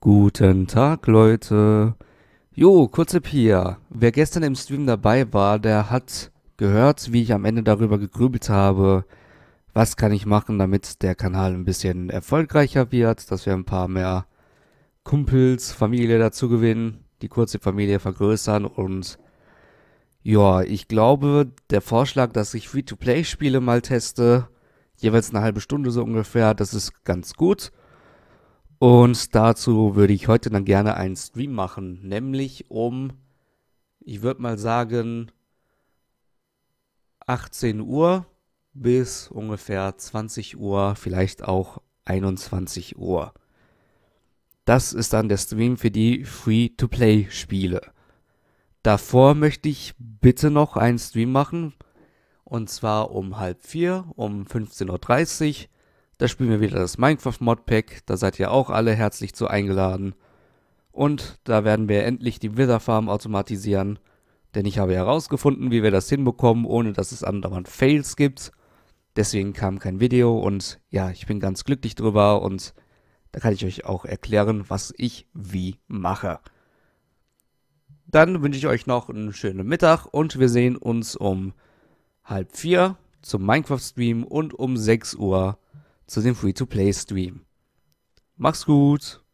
Guten Tag, Leute. Jo, kurze Pia. Wer gestern im Stream dabei war, der hat gehört, wie ich am Ende darüber gegrübelt habe, was kann ich machen, damit der Kanal ein bisschen erfolgreicher wird, dass wir ein paar mehr Kumpels, Familie dazu gewinnen, die kurze Familie vergrößern und ja, ich glaube, der Vorschlag, dass ich Free-to-Play-Spiele mal teste, jeweils eine halbe Stunde so ungefähr, das ist ganz gut. Und dazu würde ich heute dann gerne einen Stream machen, nämlich um, ich würde mal sagen, 18 Uhr bis ungefähr 20 Uhr, vielleicht auch 21 Uhr. Das ist dann der Stream für die Free-to-Play-Spiele. Davor möchte ich bitte noch einen Stream machen, und zwar um halb vier, um 15.30 Uhr da spielen wir wieder das minecraft Modpack, da seid ihr auch alle herzlich zu eingeladen. Und da werden wir endlich die Wither Farm automatisieren, denn ich habe herausgefunden, wie wir das hinbekommen, ohne dass es andauernd Fails gibt. Deswegen kam kein Video und ja, ich bin ganz glücklich drüber und da kann ich euch auch erklären, was ich wie mache. Dann wünsche ich euch noch einen schönen Mittag und wir sehen uns um halb vier zum Minecraft-Stream und um 6 Uhr zu dem Free-to-Play-Stream. Mach's gut!